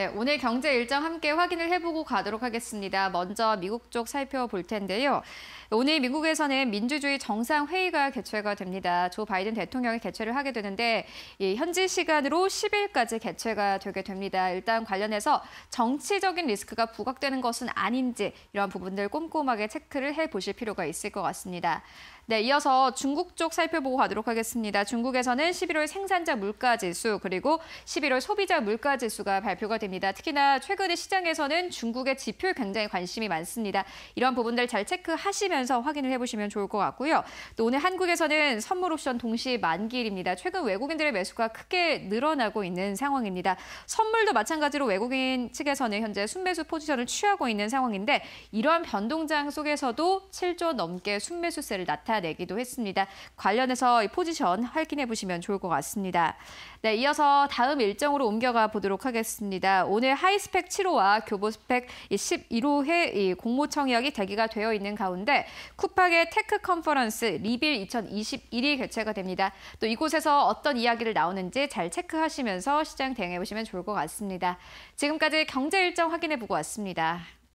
네, 오늘 경제 일정 함께 확인을 해보고 가도록 하겠습니다. 먼저 미국 쪽 살펴볼 텐데요. 오늘 미국에서는 민주주의 정상회의가 개최가 됩니다. 조 바이든 대통령이 개최를 하게 되는데 예, 현지 시간으로 10일까지 개최가 되게 됩니다. 일단 관련해서 정치적인 리스크가 부각되는 것은 아닌지 이런 부분들 꼼꼼하게 체크를 해보실 필요가 있을 것 같습니다. 네, 이어서 중국 쪽 살펴보고 가도록 하겠습니다. 중국에서는 11월 생산자 물가 지수 그리고 11월 소비자 물가 지수가 발표가 됩니다. 특히나 최근에 시장에서는 중국의 지표 굉장히 관심이 많습니다. 이런 부분들 잘 체크하시면서 확인을 해보시면 좋을 것 같고요. 또 오늘 한국에서는 선물 옵션 동시 만기일입니다. 최근 외국인들의 매수가 크게 늘어나고 있는 상황입니다. 선물도 마찬가지로 외국인 측에서는 현재 순매수 포지션을 취하고 있는 상황인데 이러한 변동장 속에서도 7조 넘게 순매수세를 나타 내기도 했습니다. 관련해서 포지션 확인해 보시면 좋을 것 같습니다. 네, 이어서 다음 일정으로 옮겨가 보도록 하겠습니다. 오늘 하이스펙 7호와 교보스펙 11호회 공모청약이 대기가 되어 있는 가운데 쿠팡의 테크 컨퍼런스 리빌 2021이 개최가 됩니다. 또 이곳에서 어떤 이야기를 나오는지 잘 체크하시면서 시장 대응해 보시면 좋을 것 같습니다. 지금까지 경제 일정 확인해 보고 왔습니다.